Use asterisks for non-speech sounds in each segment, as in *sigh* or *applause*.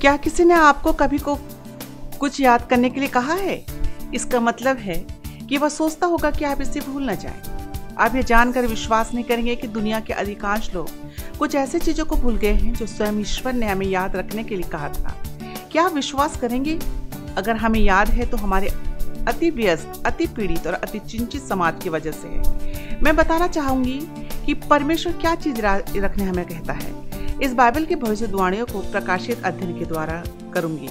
क्या किसी ने आपको कभी को कुछ याद करने के लिए कहा है इसका मतलब है कि वह सोचता होगा कि आप इसे भूल ना जाए आप ये जानकर विश्वास नहीं करेंगे कि दुनिया के अधिकांश लोग कुछ ऐसी चीज़ों को भूल गए हैं जो स्वयं ईश्वर ने हमें याद रखने के लिए कहा था क्या आप विश्वास करेंगे अगर हमें याद है तो हमारे अति व्यस्त अति पीड़ित और अति चिंतित समाज की वजह से है मैं बताना चाहूंगी कि परमेश्वर क्या चीज़ रखने हमें कहता है इस बाइबल की भविष्यवाणियों को प्रकाशित अध्ययन के द्वारा करूंगी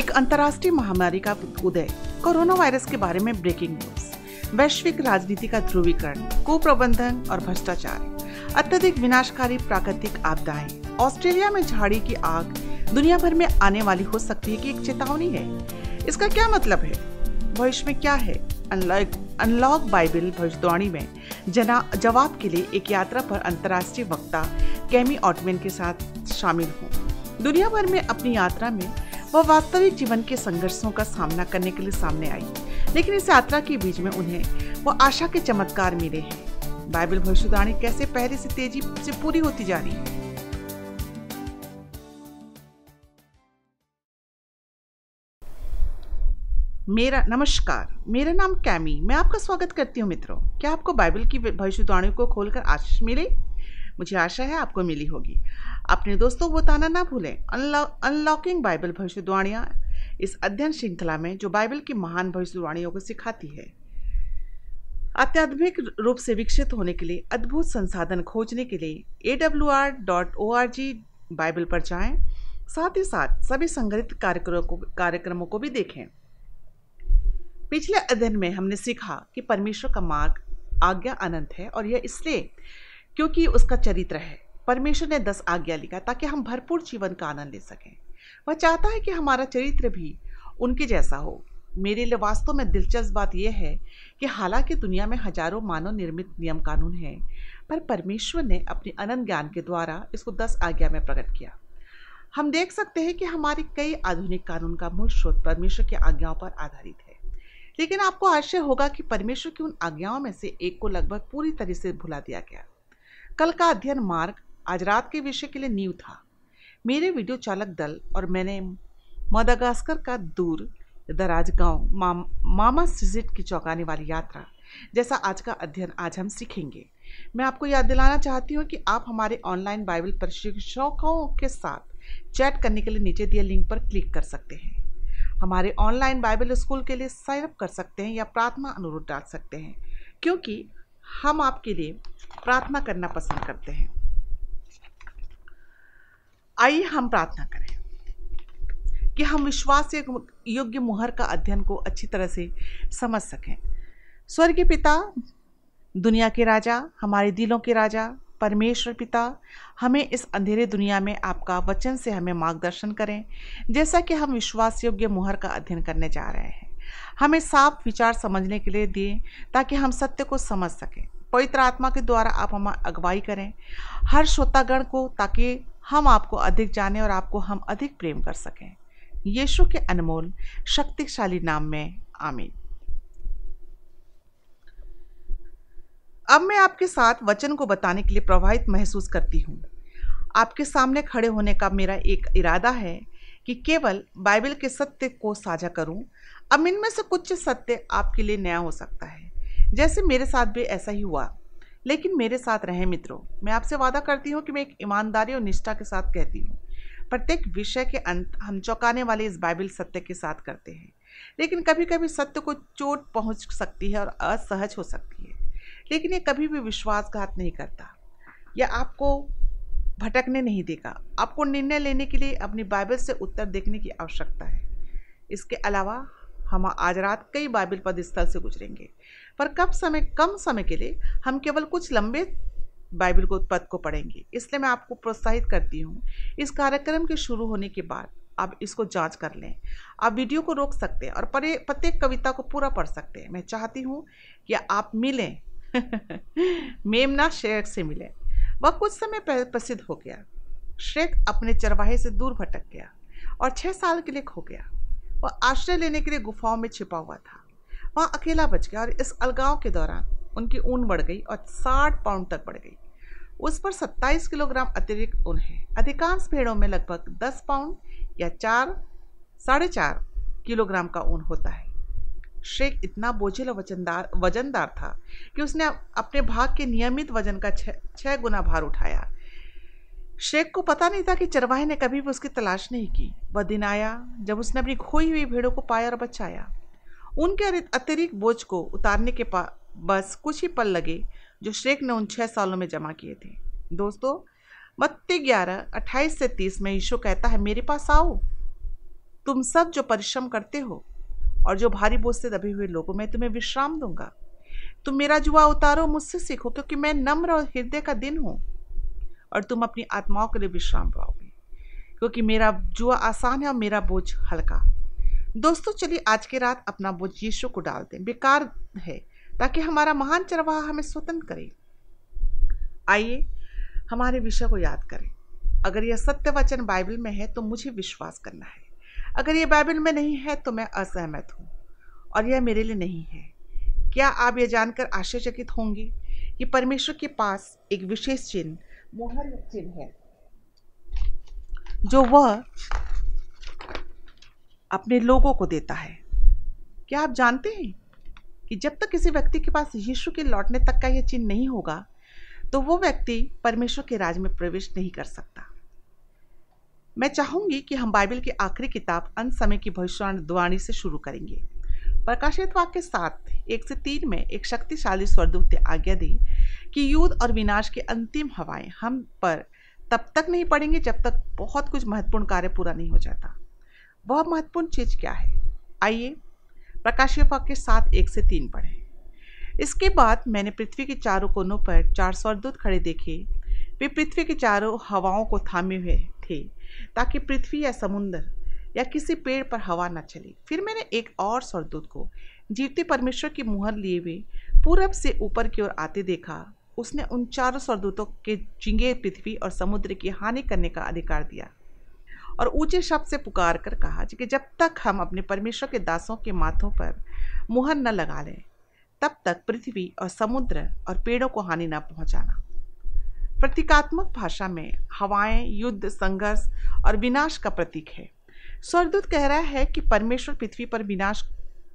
एक अंतर्राष्ट्रीय महामारी का उदय कोरोना वायरस के बारे में ब्रेकिंग न्यूज वैश्विक राजनीति का ध्रुवीकरण कुप्रबंधन और भ्रष्टाचार अत्यधिक विनाशकारी प्राकृतिक आपदाएं ऑस्ट्रेलिया में झाड़ी की आग दुनिया भर में आने वाली हो सकती है की एक चेतावनी है इसका क्या मतलब है भविष्य में क्या है अनलॉक अनलॉक बाइबल भविष्यवाणी में जना जवाब के लिए एक यात्रा पर अंतर्राष्ट्रीय वक्ता कैमी ऑटमेन के साथ शामिल हूँ दुनिया भर में अपनी यात्रा में वह वास्तविक जीवन के संघर्षों का सामना करने के लिए सामने आई लेकिन इस यात्रा के बीच में उन्हें वह आशा के चमत्कार मिले हैं बाइबल भविष्यवाणी कैसे पहले से तेजी से पूरी होती जा रही है मेरा नमस्कार मेरा नाम कैमी मैं आपका स्वागत करती हूँ मित्रों क्या आपको बाइबल की भविष्यवाणी को खोलकर आशीष मिले मुझे आशा है आपको मिली होगी अपने दोस्तों को बताना ना भूलें अनलॉकिंग बाइबल भविष्यवाणियाँ इस अध्ययन श्रृंखला में जो बाइबल की महान भविष्यवाणियों को सिखाती है अत्याधुनिक रूप से विकसित होने के लिए अद्भुत संसाधन खोजने के लिए A W R dot O R G Bible पर जाएं साथ ही साथ सभी संग्रहित कार्यक्रमों को कार्यक्रमों को भी देखें पिछले अध्ययन में हमने सीखा कि परमेश्वर का मार्ग आज्ञा अनंत है और यह इसलिए क्योंकि उसका चरित्र है परमेश्वर ने दस आज्ञा लिखा ताकि हम भरपूर जीवन का आनंद ले सकें वह चाहता है कि हमारा चरित्र भी उनके जैसा हो मेरे लिए वास्तव में दिलचस्प बात यह है कि हालांकि दुनिया में हजारों मानव निर्मित नियम कानून हैं पर परमेश्वर ने अपने अनंत ज्ञान के द्वारा इसको दस आज्ञा में प्रकट किया हम देख सकते हैं कि हमारे कई आधुनिक कानून का मूल स्रोत परमेश्वर की आज्ञाओं पर आधारित है लेकिन आपको आश्चर्य होगा कि परमेश्वर की उन आज्ञाओं में से एक को लगभग पूरी तरह से भुला दिया गया कल का अध्ययन मार्ग आज रात के विषय के लिए नींव था मेरे वीडियो चालक दल और मैंने मदागास्कर का दूर दराज गांव मा, मामा सिजिट की चौंकाने वाली यात्रा जैसा आज का अध्ययन आज हम सीखेंगे मैं आपको याद दिलाना चाहती हूँ कि आप हमारे ऑनलाइन बाइबल प्रशिक्षकों के साथ चैट करने के लिए नीचे दिए लिंक पर क्लिक कर सकते हैं हमारे ऑनलाइन बाइबल स्कूल के लिए साइनअप कर सकते हैं या प्रार्थना अनुरोध डाल सकते हैं क्योंकि हम आपके लिए प्रार्थना करना पसंद करते हैं आइए हम प्रार्थना करें कि हम विश्वास योग्य मुहर का अध्ययन को अच्छी तरह से समझ सकें स्वर्गीय पिता दुनिया के राजा हमारे दिलों के राजा परमेश्वर पिता हमें इस अंधेरे दुनिया में आपका वचन से हमें मार्गदर्शन करें जैसा कि हम विश्वास योग्य मुहर का अध्ययन करने जा रहे हैं हमें साफ विचार समझने के लिए दिए ताकि हम सत्य को समझ सकें पवित्र आत्मा के द्वारा आप हम अगुवाई करें हर श्रोतागण को ताकि हम आपको अधिक जाने और आपको हम अधिक प्रेम कर सकें यीशु के अनमोल शक्तिशाली नाम में आमीन अब मैं आपके साथ वचन को बताने के लिए प्रभावित महसूस करती हूँ आपके सामने खड़े होने का मेरा एक इरादा है कि केवल बाइबल के सत्य को साझा करूं अब इनमें से कुछ सत्य आपके लिए नया हो सकता है जैसे मेरे साथ भी ऐसा ही हुआ लेकिन मेरे साथ रहें मित्रों मैं आपसे वादा करती हूँ कि मैं एक ईमानदारी और निष्ठा के साथ कहती हूँ प्रत्येक विषय के अंत हम चौंकाने वाले इस बाइबल सत्य के साथ करते हैं लेकिन कभी कभी सत्य को चोट पहुँच सकती है और असहज हो सकती है लेकिन ये कभी भी विश्वासघात नहीं करता यह आपको भटकने नहीं देगा आपको निर्णय लेने के लिए अपनी बाइबल से उत्तर देखने की आवश्यकता है इसके अलावा हम आज रात कई बाइबल पद स्थल से गुजरेंगे पर कब समय कम समय के लिए हम केवल कुछ लंबे बाइबल को पद को पढ़ेंगे इसलिए मैं आपको प्रोत्साहित करती हूँ इस कार्यक्रम के शुरू होने के बाद आप इसको जांच कर लें आप वीडियो को रोक सकते हैं और प्रत्येक कविता को पूरा पढ़ सकते हैं मैं चाहती हूँ कि आप मिलें *laughs* मेमना शेख से मिले वह कुछ समय प्रसिद्ध हो गया शेख अपने चरवाहे से दूर भटक गया और छः साल के लिए खो गया वह आश्रय लेने के लिए गुफाओं में छिपा हुआ था वह अकेला बच गया और इस अलगाव के दौरान उनकी ऊन बढ़ गई और साठ पाउंड तक बढ़ गई उस पर सत्ताईस किलोग्राम अतिरिक्त ऊन है अधिकांश भेड़ों में लगभग दस पाउंड या चार साढ़े चार किलोग्राम का ऊन होता है श्रेक इतना बोझिल वजनदार वजनदार था कि उसने अपने भाग के नियमित वजन का छः गुना भार उठाया शेख को पता नहीं था कि चरवाहे ने कभी भी उसकी तलाश नहीं की वह दिन आया जब उसने अपनी खोई हुई भेड़ों को पाया और बचाया उनके अतिरिक्त बोझ को उतारने के बस कुछ ही पल लगे जो शेख ने उन छः सालों में जमा किए थे दोस्तों मत्ते ग्यारह अट्ठाईस से तीस में यीशु कहता है मेरे पास आओ तुम सब जो परिश्रम करते हो और जो भारी बोझ से दबे हुए लोगों में तुम्हें विश्राम दूंगा तुम मेरा जुआ उतारो मुझसे सीखो क्योंकि मैं नम्र और हृदय का दिन हूँ और तुम अपनी आत्माओं के लिए विश्राम पाओगे क्योंकि मेरा जुआ आसान है और मेरा बोझ हल्का दोस्तों चलिए आज की रात अपना बोझ यीशु को डाल दें बेकार है ताकि हमारा महान चरवाहा हमें स्वतंत्र करे आइए हमारे विषय को याद करें अगर यह सत्य वचन बाइबल में है तो मुझे विश्वास करना है अगर ये बाइबल में नहीं है तो मैं असहमत हूँ और यह मेरे लिए नहीं है क्या आप यह जानकर आश्चर्यचकित होंगे कि परमेश्वर के पास एक विशेष चिन्ह मोहर चिन्ह है जो वह अपने लोगों को देता है क्या आप जानते हैं कि जब तक किसी व्यक्ति के पास यीशु के लौटने तक का यह चिन्ह नहीं होगा तो वो व्यक्ति परमेश्वर के राज में प्रवेश नहीं कर सकता मैं चाहूँगी कि हम बाइबल की आखिरी किताब अंत समय की भविष्यवाणी से शुरू करेंगे प्रकाशित वाक्य साथ एक से तीन में एक शक्तिशाली स्वरदूत ने आज्ञा दी कि युद्ध और विनाश की अंतिम हवाएं हम पर तब तक नहीं पड़ेंगे जब तक बहुत कुछ महत्वपूर्ण कार्य पूरा नहीं हो जाता वह महत्वपूर्ण चीज़ क्या है आइए प्रकाशीय वाक्य साथ एक से तीन पढ़ें इसके बाद मैंने पृथ्वी के चारों कोनों पर चार स्वरदूत खड़े देखे वे पृथ्वी के चारों हवाओं को थामे हुए थे ताकि पृथ्वी या समुंदर या किसी पेड़ पर हवा न चले फिर मैंने एक और स्वरदूत को जीवते परमेश्वर की मुहर लिए हुए पूरब से ऊपर की ओर आते देखा उसने उन चारों स्वरदूतों के जिंगे पृथ्वी और समुद्र की हानि करने का अधिकार दिया और ऊंचे शब्द से पुकार कर कहा कि जब तक हम अपने परमेश्वर के दासों के माथों पर मुहर न लगा लें तब तक पृथ्वी और समुद्र और पेड़ों को हानि न पहुंचाना प्रतीकात्मक भाषा में हवाएं युद्ध संघर्ष और विनाश का प्रतीक है स्वर्गदूत कह रहा है कि परमेश्वर पृथ्वी पर विनाश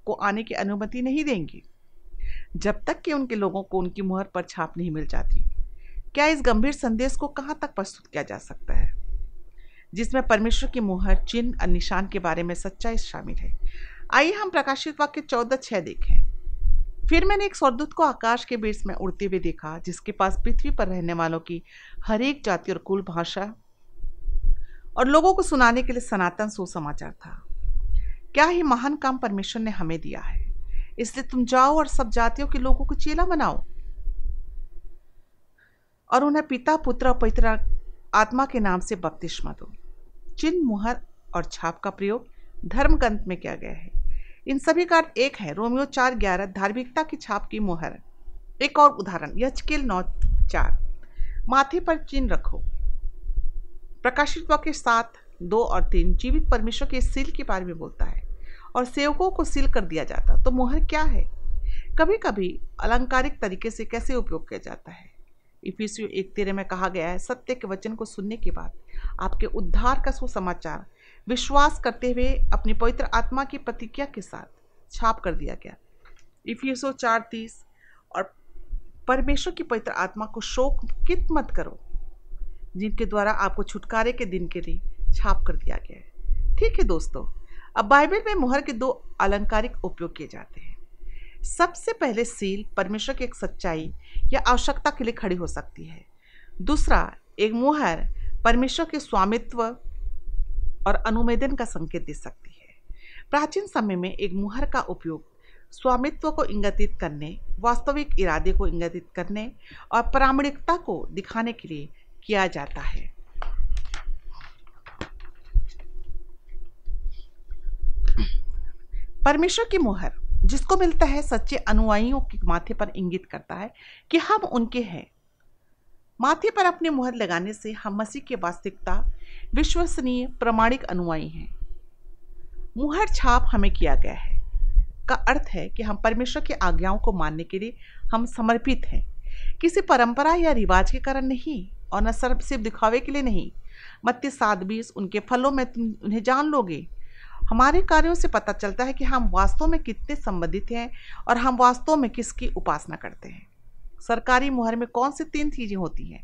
को आने की अनुमति नहीं देंगे जब तक कि उनके लोगों को उनकी मुहर पर छाप नहीं मिल जाती क्या इस गंभीर संदेश को कहाँ तक प्रस्तुत किया जा सकता है जिसमें परमेश्वर की मुहर चिन्ह और निशान के बारे में सच्चाई शामिल है आइए हम प्रकाशित वाक्य चौदह छः देखें फिर मैंने एक सौरदूत को आकाश के बीच में उड़ते हुए देखा जिसके पास पृथ्वी पर रहने वालों की हर एक जाति और कुल भाषा और लोगों को सुनाने के लिए सनातन सुसमाचार था क्या ही महान काम परमेश्वर ने हमें दिया है इसलिए तुम जाओ और सब जातियों के लोगों को चेला बनाओ और उन्हें पिता पुत्र और पवित्र आत्मा के नाम से बपतिस्मा दो चिन्ह मुहर और छाप का प्रयोग धर्म ग्रंथ में किया गया है इन सभी का एक है रोमियो चार ग्यारह धार्मिकता की छाप की मोहर एक और उदाहरण यचकेल नौ चार माथे पर चिन्ह रखो प्रकाशित वाक्य सात दो और तीन जीवित परमेश्वर के सील के बारे में बोलता है और सेवकों को सील कर दिया जाता तो मोहर क्या है कभी कभी अलंकारिक तरीके से कैसे उपयोग किया जाता है इफिसियो एक तेरे में कहा गया है सत्य के वचन को सुनने के बाद आपके उद्धार का सुसमाचार विश्वास करते हुए अपनी पवित्र आत्मा की प्रतिज्ञा के साथ छाप कर दिया गया इफियसो चार तीस और परमेश्वर की पवित्र आत्मा को शोक कित मत करो जिनके द्वारा आपको छुटकारे के दिन के लिए छाप कर दिया गया है ठीक है दोस्तों अब बाइबल में मुहर के दो अलंकारिक उपयोग किए जाते हैं सबसे पहले सील परमेश्वर की एक सच्चाई या आवश्यकता के लिए खड़ी हो सकती है दूसरा एक मुहर परमेश्वर के स्वामित्व और अनुमेदन का संकेत दे सकती है प्राचीन समय में एक मुहर का उपयोग स्वामित्व को इंगतित करने वास्तविक इरादे को इंगतित करने और प्रामाणिकता को दिखाने के लिए किया जाता है परमेश्वर की मुहर जिसको मिलता है सच्चे अनुयायियों के माथे पर इंगित करता है कि हम उनके हैं माथे पर अपने मुहर लगाने से हम मसीह की वास्तविकता विश्वसनीय प्रमाणिक अनुयायी हैं मुहर छाप हमें किया गया है का अर्थ है कि हम परमेश्वर की आज्ञाओं को मानने के लिए हम समर्पित हैं किसी परंपरा या रिवाज के कारण नहीं और न सर्व सिर्फ दिखावे के लिए नहीं मत्ती सात बीस उनके फलों में तुम उन्हें जान लोगे हमारे कार्यों से पता चलता है कि हम वास्तव में कितने संबंधित हैं और हम वास्तव में किसकी उपासना करते हैं सरकारी मुहर में कौन सी तीन चीज़ें होती हैं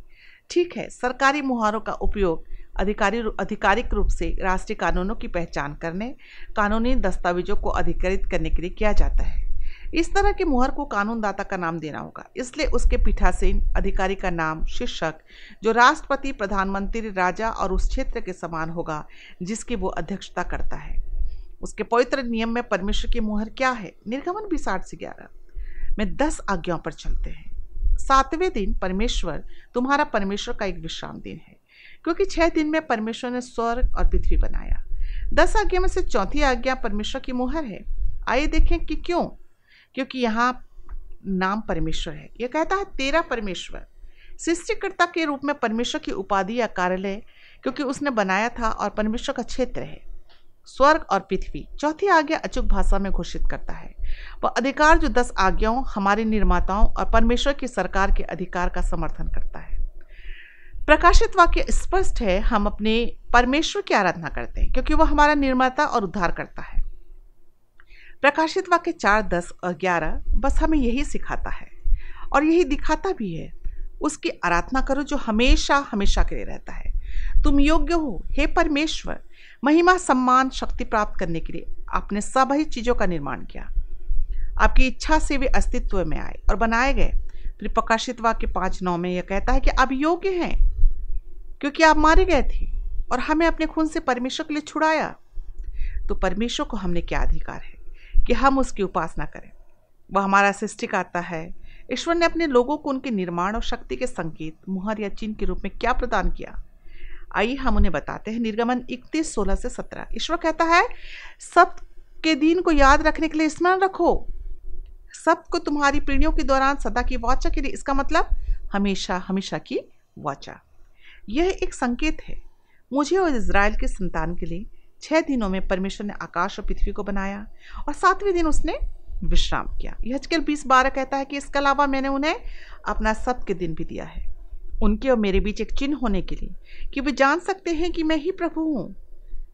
ठीक है सरकारी मुहारों का उपयोग अधिकारी आधिकारिक रूप से राष्ट्रीय कानूनों की पहचान करने कानूनी दस्तावेजों को अधिकृत करने के लिए किया जाता है इस तरह के मुहर को कानूनदाता का नाम देना होगा इसलिए उसके पीठासीन अधिकारी का नाम शीर्षक जो राष्ट्रपति प्रधानमंत्री राजा और उस क्षेत्र के समान होगा जिसकी वो अध्यक्षता करता है उसके पवित्र नियम में परमेश्वर की मुहर क्या है निर्गमन भी साठ से ग्यारह में दस आज्ञाओं पर चलते हैं सातवें दिन परमेश्वर तुम्हारा परमेश्वर का एक विश्राम दिन है क्योंकि छः दिन में परमेश्वर ने स्वर्ग और पृथ्वी बनाया दस आज्ञा में से चौथी आज्ञा परमेश्वर की मुहर है आइए देखें कि क्यों क्योंकि यहाँ नाम परमेश्वर है यह कहता है तेरा परमेश्वर सृष्टिकर्ता के रूप में परमेश्वर की उपाधि या कार्यालय क्योंकि उसने बनाया था और परमेश्वर का क्षेत्र है स्वर्ग और पृथ्वी चौथी आज्ञा अचूक भाषा में घोषित करता है वह अधिकार जो दस आज्ञाओं हमारे निर्माताओं और परमेश्वर की सरकार के अधिकार का समर्थन करता है प्रकाशित वाक्य स्पष्ट है हम अपने परमेश्वर की आराधना करते हैं क्योंकि वह हमारा निर्माता और उद्धार करता है प्रकाशित वाक्य चार दस और ग्यारह बस हमें यही सिखाता है और यही दिखाता भी है उसकी आराधना करो जो हमेशा हमेशा के लिए रहता है तुम योग्य हो हे परमेश्वर महिमा सम्मान शक्ति प्राप्त करने के लिए आपने सभी चीज़ों का निर्माण किया आपकी इच्छा से वे अस्तित्व में आए और बनाए गए फिर प्रकाशित वाक्य पाँच नौ में यह कहता है कि आप योग्य हैं क्योंकि आप मारे गए थे और हमें अपने खून से परमेश्वर के लिए छुड़ाया तो परमेश्वर को हमने क्या अधिकार है कि हम उसकी उपासना करें वह हमारा करता है ईश्वर ने अपने लोगों को उनके निर्माण और शक्ति के संकेत मुहर या चिन्ह के रूप में क्या प्रदान किया आइए हम उन्हें बताते हैं निर्गमन इकतीस सोलह से सत्रह ईश्वर कहता है सब के दिन को याद रखने के लिए स्मरण रखो सब को तुम्हारी पीढ़ियों के दौरान सदा की वाचा के लिए इसका मतलब हमेशा हमेशा की वाचा यह एक संकेत है मुझे और इसराइल के संतान के लिए छः दिनों में परमेश्वर ने आकाश और पृथ्वी को बनाया और सातवें दिन उसने विश्राम किया यह हजकल बीस बारह कहता है कि इसके अलावा मैंने उन्हें अपना सब के दिन भी दिया है उनके और मेरे बीच एक चिन्ह होने के लिए कि वे जान सकते हैं कि मैं ही प्रभु हूँ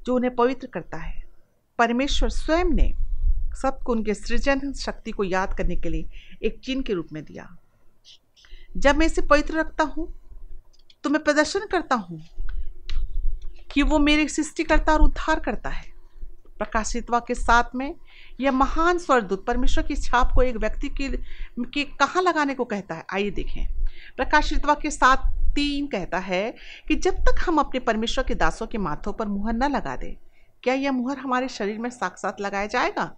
जो उन्हें पवित्र करता है परमेश्वर स्वयं ने सबको उनके सृजन शक्ति को याद करने के लिए एक चिन्ह के रूप में दिया जब मैं इसे पवित्र रखता हूँ तो मैं प्रदर्शन करता हूँ कि वो मेरे सृष्टिकर्ता और उद्धार करता है प्रकाशितवा के साथ में यह महान स्वर्गदूत परमेश्वर की छाप को एक व्यक्ति के, के कहाँ लगाने को कहता है आइए देखें प्रकाशितवा के साथ तीन कहता है कि जब तक हम अपने परमेश्वर के दासों के माथों पर मुहर न लगा दें क्या यह मुहर हमारे शरीर में साक्षात लगाया जाएगा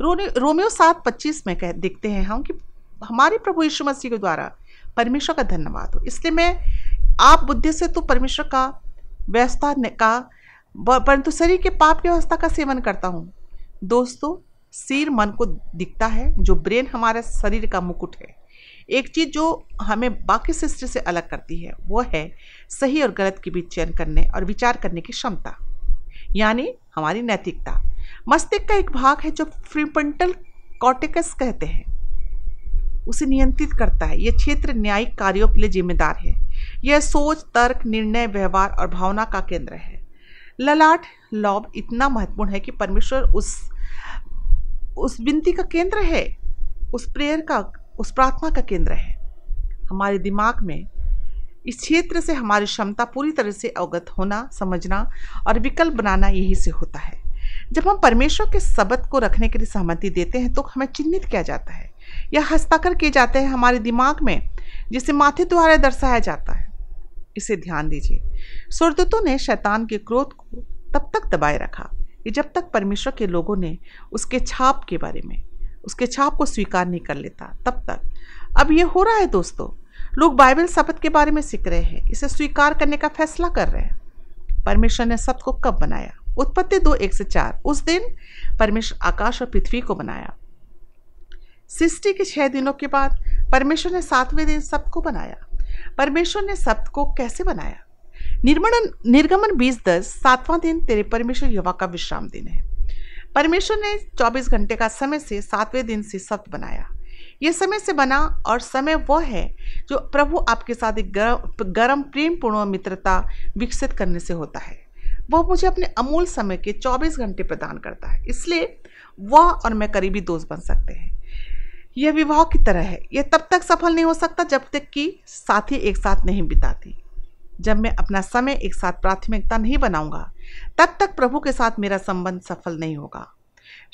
रोने रोमियो सात पच्चीस में कह देखते हैं हम कि हमारे प्रभु यीशु मसीह के द्वारा परमेश्वर का धन्यवाद हो इसलिए मैं आप बुद्धि से तो परमेश्वर का व्यवस्था का परंतु शरीर के पाप की व्यवस्था का सेवन करता हूँ दोस्तों सिर मन को दिखता है जो ब्रेन हमारे शरीर का मुकुट है एक चीज़ जो हमें बाकी सृष्टि से अलग करती है वो है सही और गलत के बीच चयन करने और विचार करने की क्षमता यानी हमारी नैतिकता मस्तिष्क का एक भाग है जो फ्रीपंटल कॉटिकस कहते हैं उसे नियंत्रित करता है ये क्षेत्र न्यायिक कार्यों के लिए जिम्मेदार है यह सोच तर्क निर्णय व्यवहार और भावना का केंद्र है ललाट लॉब इतना महत्वपूर्ण है कि परमेश्वर उस उस विनती का केंद्र है उस प्रेयर का उस प्रार्थना का केंद्र है हमारे दिमाग में इस क्षेत्र से हमारी क्षमता पूरी तरह से अवगत होना समझना और विकल्प बनाना यही से होता है जब हम परमेश्वर के शब्द को रखने के लिए सहमति देते हैं तो हमें चिन्हित किया जाता है या हस्ताक्षर किए जाते हैं हमारे दिमाग में जिसे माथे द्वारा दर्शाया जाता है इसे ध्यान दीजिए सुरदूतों ने शैतान के क्रोध को तब तक दबाए रखा कि जब तक परमेश्वर के लोगों ने उसके छाप के बारे में उसके छाप को स्वीकार नहीं कर लेता तब तक अब ये हो रहा है दोस्तों लोग बाइबल शपथ के बारे में सीख रहे हैं इसे स्वीकार करने का फैसला कर रहे हैं परमेश्वर ने सब को कब बनाया उत्पत्ति दो एक से चार उस दिन परमेश्वर आकाश और पृथ्वी को बनाया सृष्टि के छः दिनों के बाद परमेश्वर ने सातवें दिन सबको बनाया परमेश्वर ने सप्त को कैसे बनाया निर्मणन निर्गमन बीस दस सातवां दिन तेरे परमेश्वर युवा का विश्राम दिन है परमेश्वर ने 24 घंटे का समय से सातवें दिन से सप्त बनाया ये समय से बना और समय वह है जो प्रभु आपके साथ एक गर्म गर्म पूर्ण मित्रता विकसित करने से होता है वह मुझे अपने अमूल समय के 24 घंटे प्रदान करता है इसलिए वह और मैं करीबी दोस्त बन सकते हैं यह विवाह की तरह है यह तब तक सफल नहीं हो सकता जब तक कि साथी एक साथ नहीं बिताती जब मैं अपना समय एक साथ प्राथमिकता नहीं बनाऊंगा तब तक प्रभु के साथ मेरा संबंध सफल नहीं होगा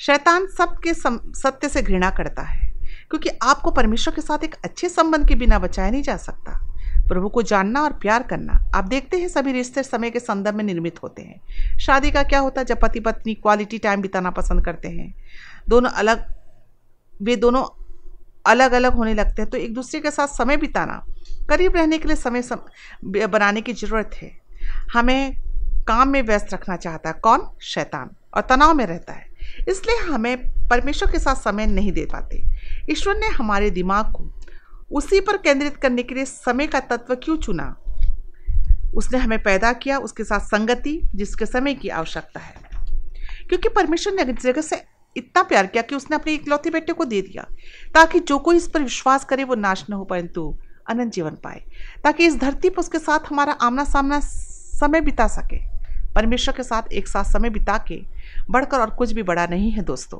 शैतान सबके सत्य से घृणा करता है क्योंकि आपको परमेश्वर के साथ एक अच्छे संबंध के बिना बचाया नहीं जा सकता प्रभु को जानना और प्यार करना आप देखते हैं सभी रिश्ते समय के संदर्भ में निर्मित होते हैं शादी का क्या होता है जब पति पत्नी क्वालिटी टाइम बिताना पसंद करते हैं दोनों अलग वे दोनों अलग अलग होने लगते हैं तो एक दूसरे के साथ समय बिताना करीब रहने के लिए समय सम, बनाने की ज़रूरत है हमें काम में व्यस्त रखना चाहता है कौन शैतान और तनाव में रहता है इसलिए हमें परमेश्वर के साथ समय नहीं दे पाते ईश्वर ने हमारे दिमाग को उसी पर केंद्रित करने के लिए समय का तत्व क्यों चुना उसने हमें पैदा किया उसके साथ संगति जिसके समय की आवश्यकता है क्योंकि परमेश्वर ने जगह से इतना प्यार किया कि उसने अपने इकलौते बेटे को दे दिया ताकि जो कोई इस पर विश्वास करे वो नाश न हो परंतु अनंत जीवन पाए ताकि इस धरती पर उसके साथ हमारा आमना सामना समय बिता सके परमेश्वर के साथ एक साथ समय बिता के बढ़कर और कुछ भी बड़ा नहीं है दोस्तों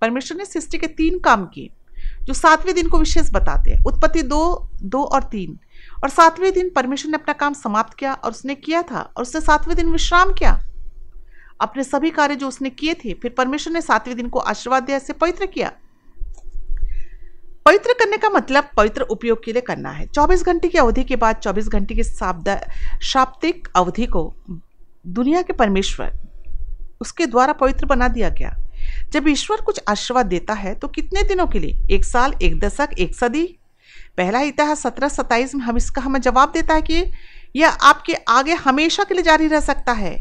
परमेश्वर ने सृष्टि के तीन काम किए जो सातवें दिन को विशेष बताते हैं उत्पत्ति दो दो और तीन और सातवें दिन परमेश्वर ने अपना काम समाप्त किया और उसने किया था और उसने सातवें दिन विश्राम किया अपने सभी कार्य जो उसने किए थे फिर परमेश्वर ने सातवें दिन को आशीर्वाद दिया से पवित्र किया पवित्र करने का मतलब पवित्र उपयोग के लिए करना है 24 घंटे की अवधि के बाद 24 घंटे की शाब्दिक अवधि को दुनिया के परमेश्वर उसके द्वारा पवित्र बना दिया गया जब ईश्वर कुछ आशीर्वाद देता है तो कितने दिनों के लिए एक साल एक दशक एक सदी पहला इतिहास सत्रह सत्ताईस में हम इसका हमें जवाब देता है कि यह आपके आगे हमेशा के लिए जारी रह सकता है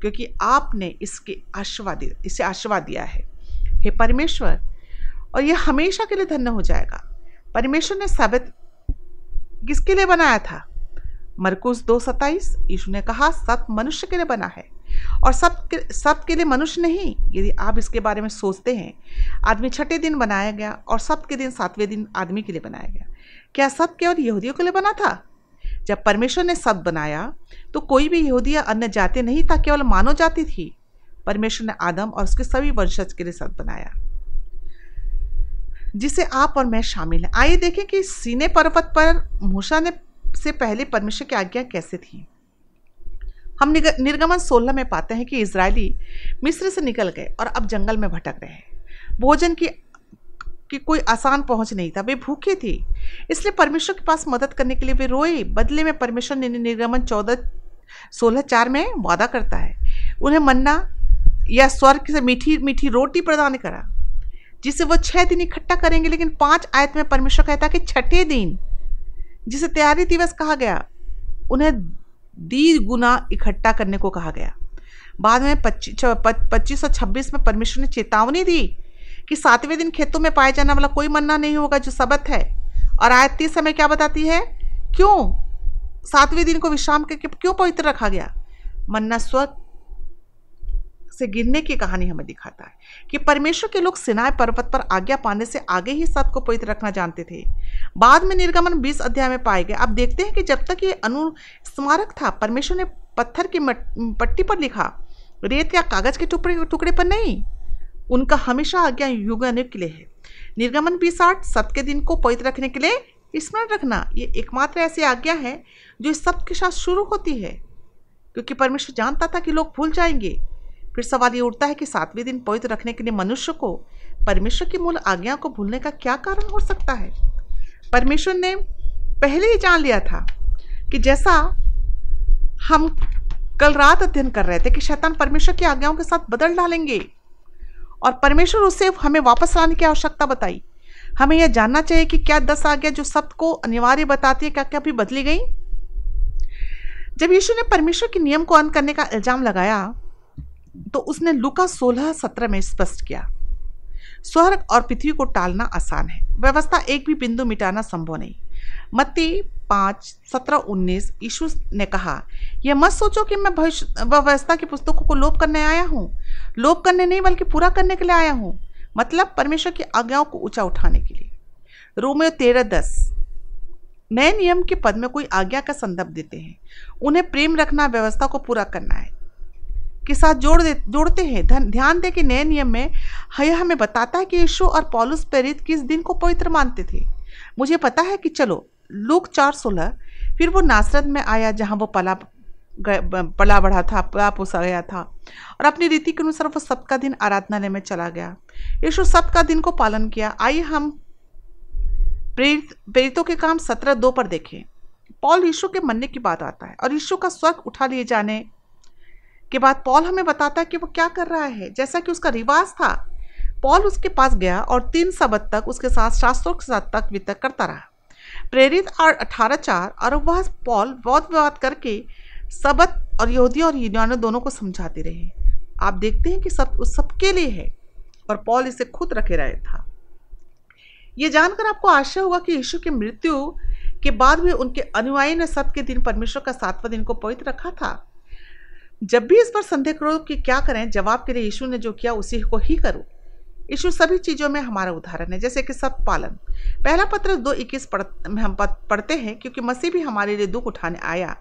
क्योंकि आपने इसके आशीर्वाद इसे आशीर्वाद दिया है हे परमेश्वर और यह हमेशा के लिए धन्य हो जाएगा परमेश्वर ने साबित किसके लिए बनाया था मरकुस दो सताइस यीशु ने कहा सब मनुष्य के लिए बना है और सब के सब के लिए मनुष्य नहीं यदि आप इसके बारे में सोचते हैं आदमी छठे दिन बनाया गया और सब के दिन सातवें दिन आदमी के लिए बनाया गया क्या सब केवल यहूदियों के लिए बना था जब परमेश्वर ने सब बनाया तो कोई भी यहूदी या अन्य जाति नहीं था केवल मानव जाति थी परमेश्वर ने आदम और उसके सभी वंशज के लिए सब बनाया जिसे आप और मैं शामिल हैं आइए देखें कि सीने पर्वत पर मूसा ने से पहले परमेश्वर की आज्ञा कैसे थी हम निग, निर्गमन सोलह में पाते हैं कि इसराइली मिस्र से निकल गए और अब जंगल में भटक रहे हैं भोजन की कि कोई आसान पहुंच नहीं था वे भूखे थे इसलिए परमेश्वर के पास मदद करने के लिए वे रोए बदले में परमेश्वर ने निर्गमन चौदह सोलह चार में वादा करता है उन्हें मन्ना या स्वर्ग से मीठी मीठी रोटी प्रदान करा जिसे वो छः दिन इकट्ठा करेंगे लेकिन पांच आयत में परमेश्वर कहता है कि छठे दिन जिसे तैयारी दिवस कहा गया उन्हें दी गुना इकट्ठा करने को कहा गया बाद में पच्चीस पच्चीस सौ छब्बीस में परमेश्वर ने चेतावनी दी कि सातवें दिन खेतों में पाया जाने वाला कोई मन्ना नहीं होगा जो सबत है और आयत तीस समय क्या बताती है क्यों सातवें दिन को विश्राम करके क्यों पवित्र रखा गया मन्ना स्व से गिरने की कहानी हमें दिखाता है कि परमेश्वर के लोग सिनाय पर्वत पर आज्ञा पाने से आगे ही सत को पवित्र रखना जानते थे बाद में निर्गमन 20 अध्याय में पाए गए अब देखते हैं कि जब तक ये अनु स्मारक था परमेश्वर ने पत्थर की पट्टी पर लिखा रेत या कागज के टुकड़े टुकड़े पर नहीं उनका हमेशा आज्ञा युगाने के लिए है निर्गमन बीस आठ सत के दिन को पवित्र रखने के लिए स्मरण रखना ये एकमात्र ऐसी आज्ञा है जो इस सब के साथ शुरू होती है क्योंकि परमेश्वर जानता था कि लोग भूल जाएंगे फिर सवाल ये उठता है कि सातवें दिन पवित्र रखने के लिए मनुष्य को परमेश्वर की मूल आज्ञा को भूलने का क्या कारण हो सकता है परमेश्वर ने पहले ही जान लिया था कि जैसा हम कल रात अध्ययन कर रहे थे कि शैतान परमेश्वर की आज्ञाओं के साथ बदल डालेंगे और परमेश्वर उसे हमें वापस लाने की आवश्यकता बताई हमें यह जानना चाहिए कि क्या दस आज्ञा जो सब को अनिवार्य बताती है क्या क्या भी बदली गई जब यीशु ने परमेश्वर के नियम को अंत करने का इल्जाम लगाया तो उसने लुका सोलह सत्रह में स्पष्ट किया स्वर्ग और पृथ्वी को टालना आसान है व्यवस्था एक भी बिंदु मिटाना संभव नहीं मत्ती पाँच सत्रह उन्नीस यीशु ने कहा यह मत सोचो कि मैं भविष्य व्यवस्था की पुस्तकों को लोप करने आया हूँ लोप करने नहीं बल्कि पूरा करने के लिए आया हूँ मतलब परमेश्वर की आज्ञाओं को ऊंचा उठाने के लिए रोमियो तेरह दस नए नियम के पद में कोई आज्ञा का संदर्भ देते हैं उन्हें प्रेम रखना व्यवस्था को पूरा करना है के साथ जोड़ दे जोड़ते हैं ध्यान दें कि नए नियम में यह हमें बताता है कि यीशु और पॉलुस प्रेरित किस दिन को पवित्र मानते थे मुझे पता है कि चलो लोग चार सोलह फिर वो नासरत में आया जहाँ वो पला पला बढ़ा था पला पोसा गया था और अपनी रीति के अनुसार वो सप्त का दिन आराधनालय में चला गया यीशु सप्त का दिन को पालन किया आइए हम प्रेरित प्रेरितों के काम सत्रह दो पर देखें पॉल यीशु के मरने की बात आता है और यीशु का स्वर्ग उठा लिए जाने के बाद पॉल हमें बताता है कि वो क्या कर रहा है जैसा कि उसका रिवाज था पॉल उसके पास गया और तीन सबक तक उसके साथ शास्त्रों के साथ तक वितक करता रहा प्रेरित और अठारह चार और वह पॉल बहुत विवाद करके शब्द और यहूदी और यूनानी दोनों को समझाते रहे आप देखते हैं कि सब उस सबके लिए है और पॉल इसे खुद रखे रहे था ये जानकर आपको आशा होगा कि यीशु की मृत्यु के बाद भी उनके अनुयायी ने सब के दिन परमेश्वर का सातवां दिन को पवित्र रखा था जब भी इस पर संदेह करो कि क्या करें जवाब के लिए यीशु ने जो किया उसी को ही करो ईश्वर सभी चीज़ों में हमारा उदाहरण है जैसे कि सब पालन पहला पत्र दो इक्कीस पढ़ हम पढ़ते हैं क्योंकि मसीह भी हमारे लिए दुख उठाने आया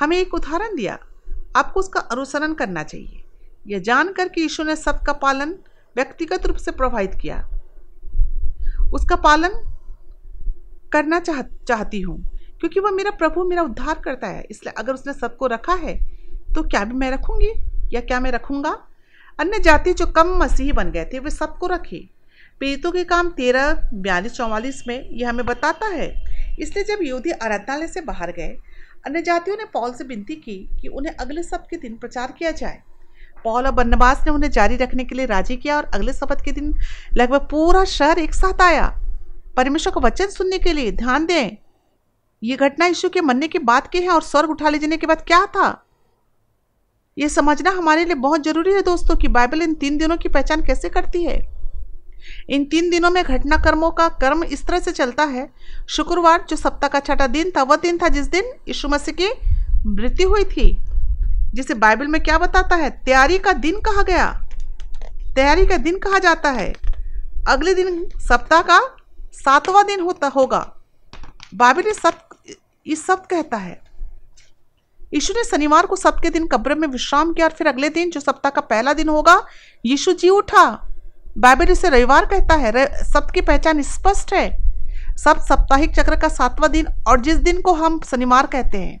हमें एक उदाहरण दिया आपको उसका अनुसरण करना चाहिए यह जानकर कि यीशु ने का पालन व्यक्तिगत रूप से प्रभावित किया उसका पालन करना चाह चाहती हूँ क्योंकि वह मेरा प्रभु मेरा उद्धार करता है इसलिए अगर उसने सबको रखा है तो क्या भी मैं रखूँगी या क्या मैं रखूँगा अन्य जाति जो कम मसीही बन गए थे वे सबको रखे पीड़ितों के काम तेरह बयालीस चौवालीस में यह हमें बताता है इसलिए जब यहूदी आराधनालय से बाहर गए अन्य जातियों ने पॉल से विनती की कि उन्हें अगले सप्त के दिन प्रचार किया जाए पॉल और बन्नबास ने उन्हें जारी रखने के लिए राजी किया और अगले सप्त के दिन लगभग पूरा शहर एक साथ आया परमेश्वर का वचन सुनने के लिए ध्यान दें ये घटना यीशु के मरने के बाद की है और स्वर्ग उठा ले जाने के बाद क्या था ये समझना हमारे लिए बहुत ज़रूरी है दोस्तों कि बाइबल इन तीन दिनों की पहचान कैसे करती है इन तीन दिनों में घटनाक्रमों का कर्म इस तरह से चलता है शुक्रवार जो सप्ताह का छठा दिन था वह दिन था जिस दिन यीशु मसीह की मृत्यु हुई थी जिसे बाइबल में क्या बताता है तैयारी का दिन कहा गया तैयारी का दिन कहा जाता है अगले दिन सप्ताह का सातवां दिन होता होगा बाइबल ये सब ये सब कहता है यीशु ने शनिवार को सप्त के दिन कब्र में विश्राम किया और फिर अगले दिन जो सप्ताह का पहला दिन होगा यीशु जी उठा बाइबल इसे रविवार कहता है सप्त की पहचान स्पष्ट है सब साप्ताहिक चक्र का सातवां दिन और जिस दिन को हम शनिवार कहते हैं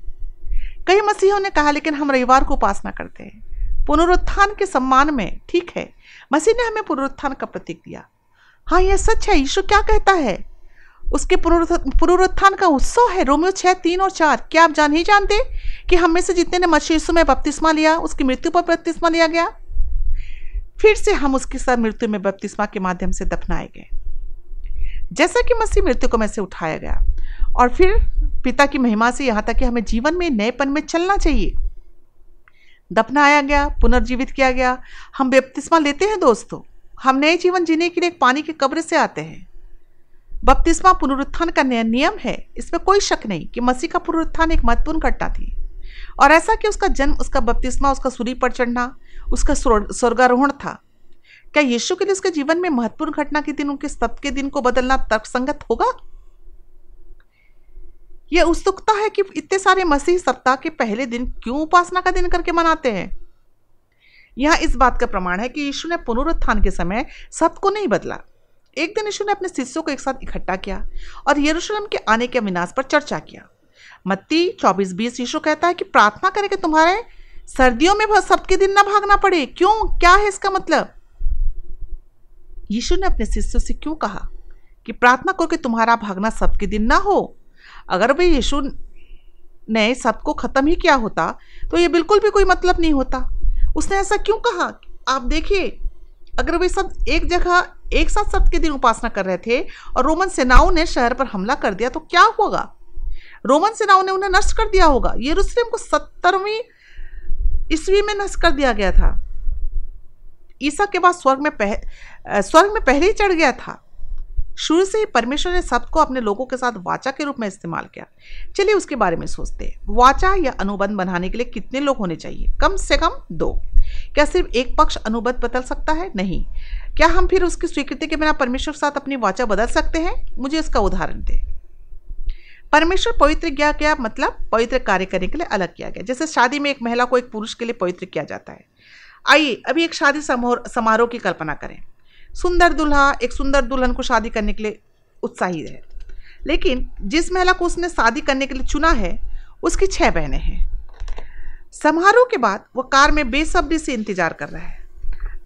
कई मसीहों ने कहा लेकिन हम रविवार को उपासना करते हैं पुनरुत्थान के सम्मान में ठीक है मसीह ने हमें पुनरुत्थान का प्रतीक दिया हाँ यह सच है यीशु क्या कहता है उसके पुनरुत्थान का उत्सव है रोमियो छः तीन और चार क्या आप जान ही जानते कि हम में से जितने ने मसीह यीशु में बपतिस्मा लिया उसकी मृत्यु पर बपतिस्मा लिया गया फिर से हम उसके साथ मृत्यु में बपतिस्मा के माध्यम से दफनाए गए जैसा कि मसीह मृत्यु को में से उठाया गया और फिर पिता की महिमा से यहाँ तक कि हमें जीवन में नएपन में चलना चाहिए दफनाया गया पुनर्जीवित किया गया हम बपतिस्मा लेते हैं दोस्तों हम नए जीवन जीने के लिए पानी के कब्र से आते हैं बपतिस्मा पुनरुत्थान का नियम है इसमें कोई शक नहीं कि मसीह का पुनरुत्थान एक महत्वपूर्ण घटना थी और ऐसा कि उसका जन्म उसका बपतिस्मा उसका सूर्य पर चढ़ना उसका स्वर्गारोहण था क्या यीशु के लिए उसके जीवन में महत्वपूर्ण घटना के दिन उनके सब के दिन को बदलना तर्कसंगत होगा यह उत्सुकता है कि इतने सारे मसीह सप्ताह के पहले दिन क्यों उपासना का दिन करके मनाते हैं यह इस बात का प्रमाण है कि यीशु ने पुनरुत्थान के समय सब को नहीं बदला एक दिन यीशु ने अपने शिष्यों को एक साथ इकट्ठा किया और यरूशलेम के आने के विनाश पर चर्चा किया मत्ती चौबीस बीस यीशु कहता है कि प्रार्थना करें कि तुम्हारे सर्दियों में सबके के दिन ना भागना पड़े क्यों क्या है इसका मतलब यीशु ने अपने शिष्यों से क्यों कहा कि प्रार्थना करो कि तुम्हारा भागना सबके के दिन ना हो अगर वे यीशु ने सबको ख़त्म ही किया होता तो ये बिल्कुल भी कोई मतलब नहीं होता उसने ऐसा क्यों कहा आप देखिए अगर वे सब एक जगह एक साथ सप्त के दिन उपासना कर रहे थे और रोमन सेनाओं ने शहर पर हमला कर दिया तो क्या होगा रोमन सेनाओं ने उन्हें नष्ट कर दिया होगा यरूशलेम को सत्तरवीं ईस्वी में नष्ट कर दिया गया था ईसा के बाद स्वर्ग में पह स्वर्ग में पहले ही चढ़ गया था शुरू से ही परमेश्वर ने शब्द को अपने लोगों के साथ वाचा के रूप में इस्तेमाल किया चलिए उसके बारे में सोचते हैं वाचा या अनुबंध बनाने के लिए कितने लोग होने चाहिए कम से कम दो क्या सिर्फ एक पक्ष अनुबंध बदल सकता है नहीं क्या हम फिर उसकी स्वीकृति के बिना परमेश्वर के साथ अपनी वाचा बदल सकते हैं मुझे इसका उदाहरण दें परमेश्वर पवित्र किया गया मतलब पवित्र कार्य करने के लिए अलग किया गया जैसे शादी में एक महिला को एक पुरुष के लिए पवित्र किया जाता है आइए अभी एक शादी समारोह की कल्पना करें सुंदर दुल्हा एक सुंदर दुल्हन को शादी करने के लिए उत्साही है लेकिन जिस महिला को उसने शादी करने के लिए चुना है उसकी छः बहनें हैं समारोह के बाद वह कार में बेसब्री से इंतज़ार कर रहा है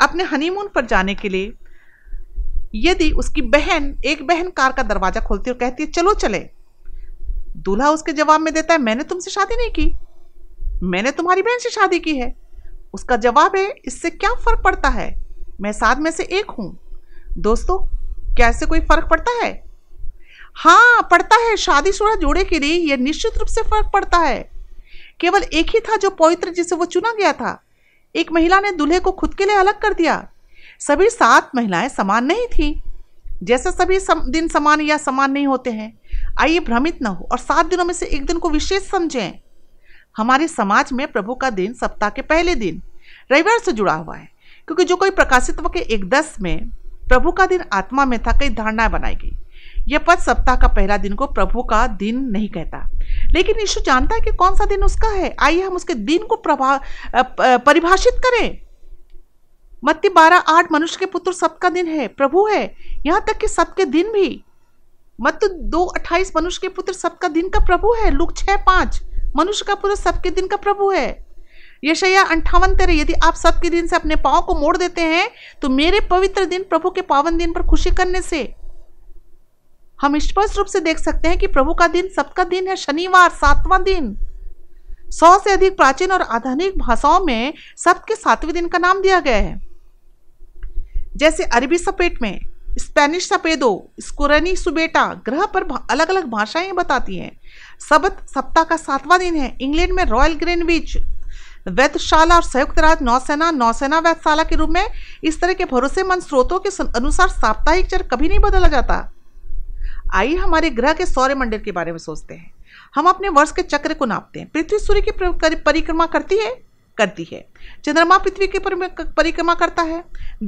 अपने हनीमून पर जाने के लिए यदि उसकी बहन एक बहन कार का दरवाज़ा खोलती और कहती है चलो चले दूल्हा उसके जवाब में देता है मैंने तुमसे शादी नहीं की मैंने तुम्हारी बहन से शादी की है उसका जवाब है इससे क्या फ़र्क पड़ता है मैं सात में से एक हूँ दोस्तों क्या कोई फ़र्क पड़ता है हाँ पड़ता है शादीशुदा जोड़े के लिए यह निश्चित रूप से फ़र्क पड़ता है केवल एक ही था जो पवित्र जिसे वो चुना गया था एक महिला ने दूल्हे को खुद के लिए अलग कर दिया सभी सात महिलाएं समान नहीं थी जैसे सभी सम, दिन समान या समान नहीं होते हैं आइए भ्रमित न हो और सात दिनों में से एक दिन को विशेष समझें हमारे समाज में प्रभु का दिन सप्ताह के पहले दिन रविवार से जुड़ा हुआ है क्योंकि जो कोई प्रकाशित्व के एक दस में प्रभु का दिन आत्मा में था कई धारणाएं बनाई गई यह पद सप्ताह का पहला दिन को प्रभु का दिन नहीं कहता लेकिन यीशु जानता है कि कौन सा दिन उसका है आइए हम उसके दिन को प्रभा परिभाषित करें मत्ती बारह आठ मनुष्य के पुत्र सबका दिन है प्रभु है यहाँ तक कि सबके दिन भी मत दो अट्ठाईस मनुष्य के पुत्र सबका दिन का प्रभु है लुक छः पाँच मनुष्य का पुत्र सबके दिन का प्रभु है यशया अंठावन तेरे यदि आप सबके के दिन से अपने पाँव को मोड़ देते हैं तो मेरे पवित्र दिन प्रभु के पावन दिन पर खुशी करने से हम स्पष्ट रूप से देख सकते हैं कि प्रभु का दिन सबका दिन है शनिवार सातवां दिन सौ से अधिक प्राचीन और आधुनिक भाषाओं में सबके के सातवें दिन का नाम दिया गया है जैसे अरबी सपेट में स्पेनिश सपेदो स्कोरनी सुबेटा ग्रह पर अलग अलग भाषाएं बताती हैं सबत सप्ताह का सातवां दिन है इंग्लैंड में रॉयल ग्रीनविच वैधशाला और संयुक्त राज्य नौसेना नौसेना वैधशाला के रूप में इस तरह के भरोसेमंद स्रोतों के अनुसार साप्ताहिक चर कभी नहीं बदला जाता आइए हमारे ग्रह के सौर्य मंडल के बारे में सोचते हैं हम अपने वर्ष के चक्र को नापते हैं पृथ्वी सूर्य की परिक्रमा करती है करती है चंद्रमा पृथ्वी की परिक्रमा करता है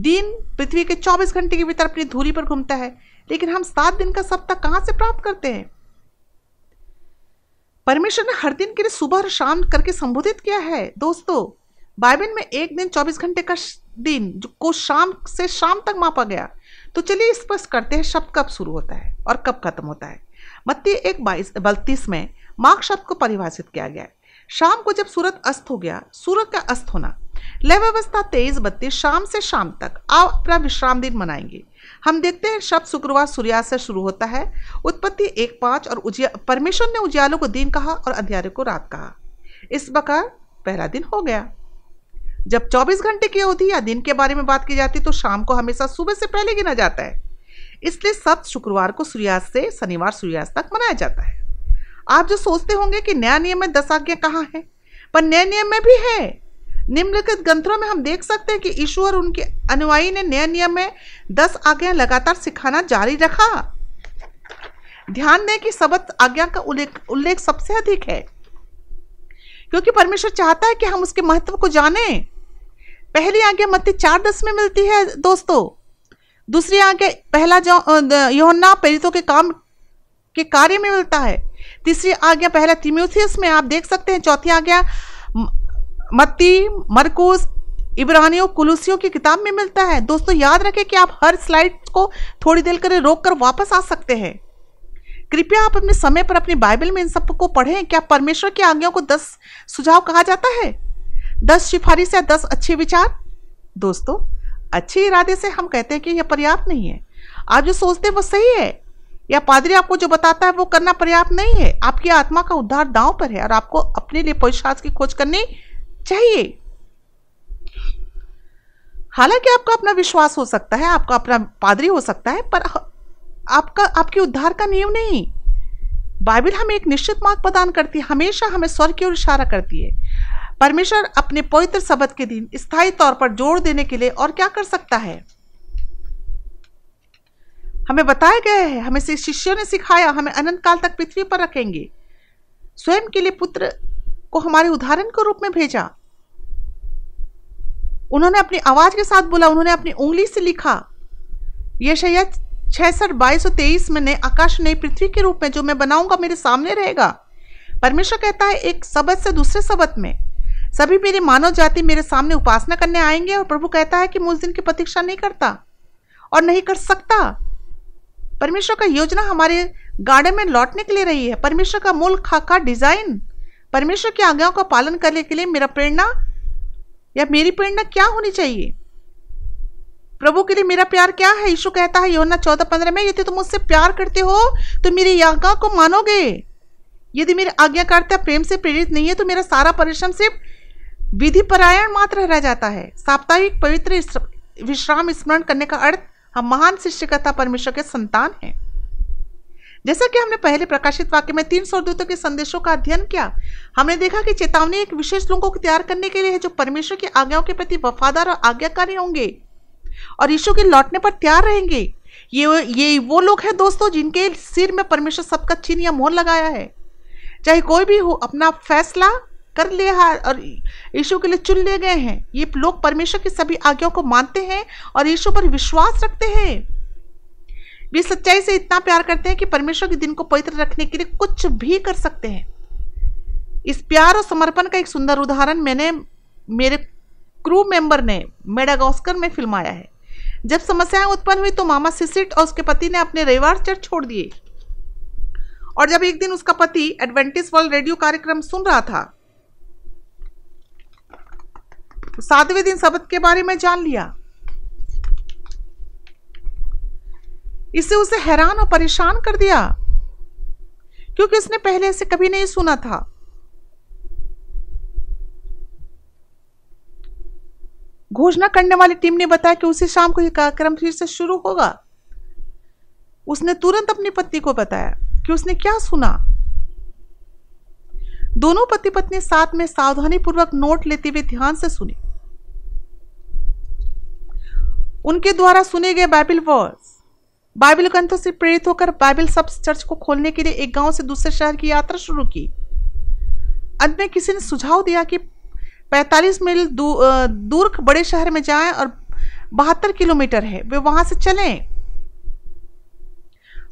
दिन पृथ्वी के 24 घंटे के भीतर अपनी धूरी पर घूमता है लेकिन हम सात दिन का सप्ताह कहाँ से प्राप्त करते हैं परमेश्वर ने हर दिन के लिए सुबह और शाम करके संबोधित किया है दोस्तों बाइबल में एक दिन 24 घंटे का दिन जो को शाम से शाम तक मापा गया तो चलिए स्पष्ट करते हैं शब्द कब शुरू होता है और कब खत्म होता है मत्ती एक बाईस बत्तीस में मार्ग शब्द को परिभाषित किया गया है शाम को जब सूरत अस्त हो गया सूरत का अस्त होना लय व्यवस्था तेईस बत्तीस शाम से शाम तक आप अपना विश्राम दिन मनाएंगे हम देखते हैं शब्द शुक्रवार सूर्यास्त से शुरू होता है उत्पत्ति एक पाँच और उजिया परमेश्वर ने उजियालों को दिन कहा और अंधेरे को रात कहा इस प्रकार पहला दिन हो गया जब 24 घंटे की अवधि या दिन के बारे में बात की जाती है तो शाम को हमेशा सुबह से पहले गिना जाता है इसलिए सब शुक्रवार को सूर्यास्त से शनिवार सूर्यास्त तक मनाया जाता है आप जो सोचते होंगे कि नया नियम में दस आज्ञा कहाँ है पर नए नियम में भी है निम्नलिखित ग्रंथों में हम देख सकते हैं कि ईश्वर उनके अनुयायी ने नए नियम में दस आज्ञा लगातार सिखाना जारी रखा ध्यान दें कि सबत आज्ञा का उल्लेख उल्लेख सबसे अधिक है क्योंकि परमेश्वर चाहता है कि हम उसके महत्व को जाने पहली आज्ञा मत्ती चार दस में मिलती है दोस्तों दूसरी आज्ञा पहला जो योहन्ना प्रेरितों के काम के कार्य में मिलता है तीसरी आज्ञा पहला तिम्यूथियस में आप देख सकते हैं चौथी आज्ञा मत्ती मरकूस इब्रानियों कुलूसियों की किताब में मिलता है दोस्तों याद रखें कि आप हर स्लाइड को थोड़ी देर कर रोक कर वापस आ सकते हैं कृपया आप अपने समय पर अपनी बाइबल में इन सब को पढ़ें क्या परमेश्वर की आज्ञाओं को दस सुझाव कहा जाता है दस सिफारिश या दस अच्छे विचार दोस्तों अच्छे इरादे से हम कहते हैं कि यह पर्याप्त नहीं है आप जो सोचते हैं वो सही है या पादरी आपको जो बताता है वो करना पर्याप्त नहीं है आपकी आत्मा का उद्धार दांव पर है और आपको अपने लिए पुरुषार्थ की खोज करनी चाहिए हालांकि आपका अपना विश्वास हो सकता है आपका अपना पादरी हो सकता है पर आपका आपके उद्धार का नियम नहीं बाइबल हमें एक निश्चित मार्ग प्रदान करती है हमेशा हमें स्वर की ओर इशारा करती है परमेश्वर अपने पवित्र शब्द के दिन स्थायी तौर पर जोर देने के लिए और क्या कर सकता है हमें बताया गया है हमें शिष्यों ने सिखाया हमें अनंत काल तक पृथ्वी पर रखेंगे स्वयं के लिए पुत्र को हमारे उदाहरण के रूप में भेजा उन्होंने अपनी आवाज के साथ बोला उन्होंने अपनी उंगली से लिखा यशया छसठ बाईस सौ तेईस में नए आकाश नई पृथ्वी के रूप में जो मैं बनाऊंगा मेरे सामने रहेगा परमेश्वर कहता है एक शब्द से दूसरे शब्द में सभी मेरी मानव जाति मेरे सामने उपासना करने आएंगे और प्रभु कहता है कि मैं उस दिन की प्रतीक्षा नहीं करता और नहीं कर सकता परमेश्वर का योजना हमारे गार्डन में लौटने के लिए रही है परमेश्वर का मूल खाका डिजाइन परमेश्वर की आज्ञाओं का पालन करने के लिए मेरा प्रेरणा या मेरी प्रेरणा क्या होनी चाहिए प्रभु के लिए मेरा प्यार क्या है यीशु कहता है योना चौदह पंद्रह में यदि तुम मुझसे प्यार करते हो तो मेरी आज्ञा को मानोगे यदि मेरे आज्ञाकारिता प्रेम से प्रेरित नहीं है तो मेरा सारा परिश्रम सिर्फ विधि परायण मात्र रह जाता है साप्ताहिक पवित्र विश्राम स्मरण करने का अर्थ हम महान शिष्य कथा परमेश्वर के संतान हैं जैसा कि हमने पहले प्रकाशित वाक्य में तीन स्वर्गदूतों के संदेशों का अध्ययन किया हमने देखा कि चेतावनी एक विशेष लोगों को तैयार करने के लिए है जो परमेश्वर की आज्ञाओं के प्रति वफादार और आज्ञाकारी होंगे और यीशु के लौटने पर तैयार रहेंगे ये ये वो लोग हैं दोस्तों जिनके सिर में परमेश्वर सबका छीन या मोहर लगाया है चाहे कोई भी हो अपना फैसला कर लिया और यीशु के लिए चुन लिए गए हैं ये लोग परमेश्वर की सभी आज्ञाओं को मानते हैं और यीशु पर विश्वास रखते हैं वे सच्चाई से इतना प्यार करते हैं कि परमेश्वर के दिन को पवित्र रखने के लिए कुछ भी कर सकते हैं इस प्यार और समर्पण का एक सुंदर उदाहरण मैंने मेरे क्रू मेंबर ने मेडागॉस्कर में फिल्माया है जब समस्याएं उत्पन्न हुई तो मामा सिसिट और उसके पति ने अपने रविवार चर्च छोड़ दिए और जब एक दिन उसका पति एडवेंटिस वर्ल्ड रेडियो कार्यक्रम सुन रहा था तो सातवें दिन सबक के बारे में जान लिया इसे उसे हैरान और परेशान कर दिया क्योंकि उसने पहले ऐसे कभी नहीं सुना था घोषणा करने वाली टीम ने बताया कि उसी शाम को यह कार्यक्रम फिर से शुरू होगा उसने तुरंत अपनी पत्नी को बताया कि उसने क्या सुना दोनों पति पत्नी साथ में सावधानी पूर्वक नोट लेते हुए ध्यान से सुनी उनके द्वारा सुने गए बाइबिल वर्ड बाइबल ग्रंथों से प्रेरित होकर बाइबल सब्स चर्च को खोलने के लिए एक गांव से दूसरे शहर की यात्रा शुरू की अंत में किसी ने सुझाव दिया कि 45 मील दूर बड़े शहर में जाएं और बहत्तर किलोमीटर है वे वहां से चलें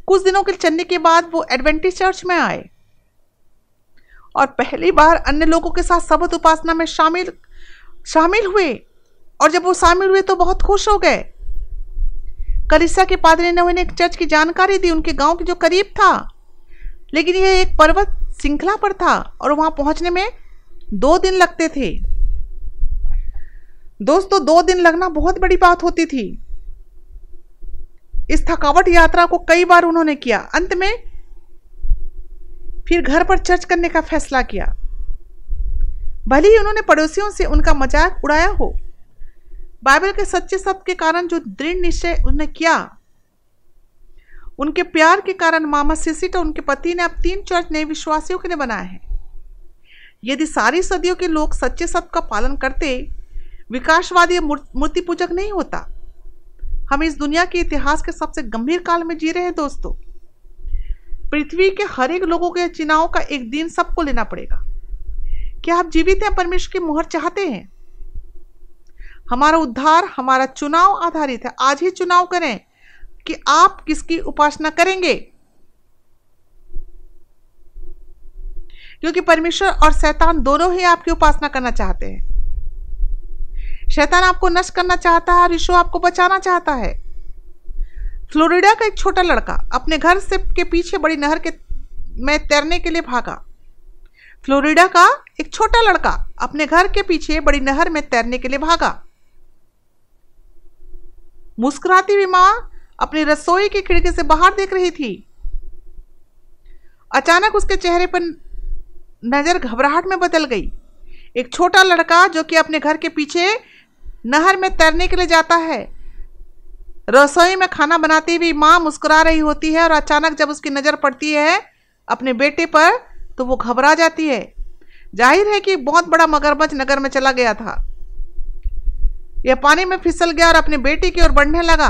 कुछ दिनों के चलने के बाद वो एडवेंटिस चर्च में आए और पहली बार अन्य लोगों के साथ सबद उपासना में शामिल शामिल हुए और जब वो शामिल हुए तो बहुत खुश हो गए कलिसा के पादरी ने उन्हें एक चर्च की जानकारी दी उनके गांव के जो करीब था लेकिन यह एक पर्वत श्रृंखला पर था और वहां पहुंचने में दो दिन लगते थे दोस्तों दो दिन लगना बहुत बड़ी बात होती थी इस थकावट यात्रा को कई बार उन्होंने किया अंत में फिर घर पर चर्च करने का फैसला किया भले ही उन्होंने पड़ोसियों से उनका मजाक उड़ाया हो बाइबल के सच्चे शब्द के कारण जो दृढ़ निश्चय उसने किया उनके प्यार के कारण मामा सिसिट और उनके पति ने अब तीन चर्च नए विश्वासियों के लिए बनाए हैं यदि सारी सदियों के लोग सच्चे शब्द का पालन करते विकासवादी मूर्ति पूजक नहीं होता हम इस दुनिया के इतिहास के सबसे गंभीर काल में जी रहे हैं दोस्तों पृथ्वी के हर एक लोगों के चुनाव का एक दिन सबको लेना पड़ेगा क्या आप जीवित हैं परमेश्वर की मुहर चाहते हैं हमारा उद्धार हमारा चुनाव आधारित है आज ही चुनाव करें कि आप किसकी उपासना करेंगे क्योंकि परमेश्वर और शैतान दोनों ही आपकी उपासना करना चाहते हैं शैतान आपको नष्ट करना चाहता है और ईश्वर आपको बचाना चाहता है फ्लोरिडा का एक छोटा लड़का अपने घर से के पीछे बड़ी नहर के में तैरने के लिए भागा फ्लोरिडा का एक छोटा लड़का अपने घर के पीछे बड़ी नहर में तैरने के लिए भागा मुस्कुराती हुई माँ अपनी रसोई की खिड़की से बाहर देख रही थी अचानक उसके चेहरे पर नज़र घबराहट में बदल गई एक छोटा लड़का जो कि अपने घर के पीछे नहर में तैरने के लिए जाता है रसोई में खाना बनाती हुई माँ मुस्कुरा रही होती है और अचानक जब उसकी नज़र पड़ती है अपने बेटे पर तो वो घबरा जाती है जाहिर है कि बहुत बड़ा मगरमच्छ नगर में चला गया था यह पानी में फिसल गया और अपनी बेटी की ओर बढ़ने लगा